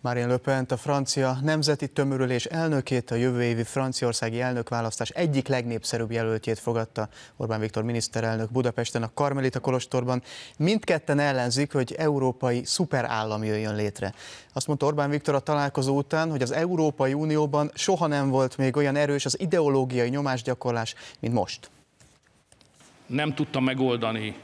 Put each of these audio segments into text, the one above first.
Marine Le Pen, a francia nemzeti tömörülés elnökét, a jövő évi franciaországi elnökválasztás egyik legnépszerűbb jelöltjét fogadta Orbán Viktor miniszterelnök Budapesten, a Karmelita Kolostorban. Mindketten ellenzik, hogy európai szuperállam jöjjön létre. Azt mondta Orbán Viktor a találkozó után, hogy az Európai Unióban soha nem volt még olyan erős az ideológiai nyomásgyakorlás, mint most. Nem tudta megoldani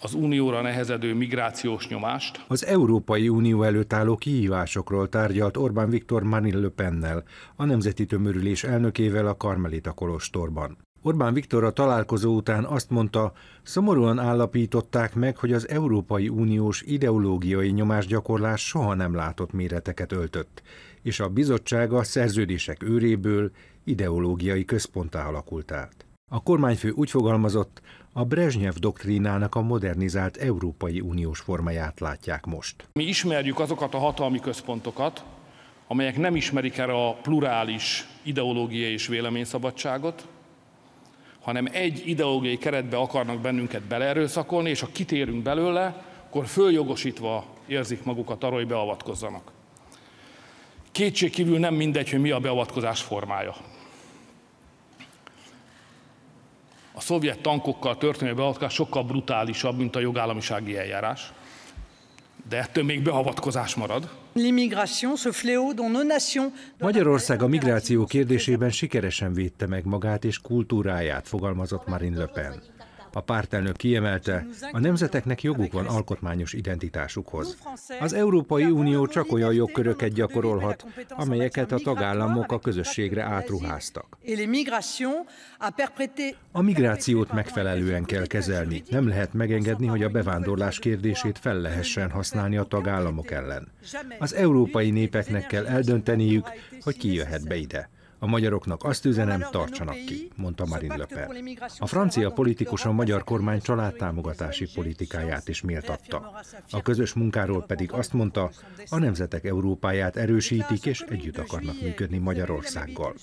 az unióra nehezedő migrációs nyomást. Az Európai Unió előtt álló kihívásokról tárgyalt Orbán Viktor Marine Le Pennel, a Nemzeti Tömörülés elnökével a Karmelita Kolostorban. Orbán Viktor a találkozó után azt mondta, szomorúan állapították meg, hogy az Európai Uniós ideológiai nyomásgyakorlás soha nem látott méreteket öltött, és a bizottsága szerződések őréből ideológiai központá alakult át. A kormányfő úgy fogalmazott, a Brezsnyev doktrínának a modernizált Európai Uniós formáját látják most. Mi ismerjük azokat a hatalmi központokat, amelyek nem ismerik el a plurális ideológiai és véleményszabadságot, hanem egy ideológiai keretbe akarnak bennünket beleerőszakolni, és ha kitérünk belőle, akkor följogosítva érzik magukat arra, hogy beavatkozzanak. Kétségkívül nem mindegy, hogy mi a beavatkozás formája. a szovjet tankokkal történő beavatkozás sokkal brutálisabb, mint a jogállamisági eljárás. De ettől még beavatkozás marad. Magyarország a migráció kérdésében sikeresen védte meg magát és kultúráját, fogalmazott Marine Le Pen. A pártelnök kiemelte, a nemzeteknek joguk van alkotmányos identitásukhoz. Az Európai Unió csak olyan jogköröket gyakorolhat, amelyeket a tagállamok a közösségre átruháztak. A migrációt megfelelően kell kezelni. Nem lehet megengedni, hogy a bevándorlás kérdését fel lehessen használni a tagállamok ellen. Az európai népeknek kell eldönteniük, hogy ki jöhet be ide. A magyaroknak azt üzenem, tartsanak ki, mondta Marine Le Pen. A francia politikus a magyar kormány családtámogatási politikáját is méltatta. A közös munkáról pedig azt mondta, a nemzetek Európáját erősítik és együtt akarnak működni Magyarországgal.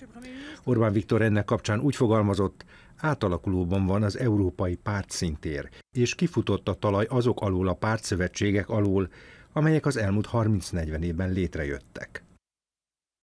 Orbán Viktor ennek kapcsán úgy fogalmazott, átalakulóban van az európai pártszintér, és kifutott a talaj azok alól a pártszövetségek alól, amelyek az elmúlt 30-40 évben létrejöttek.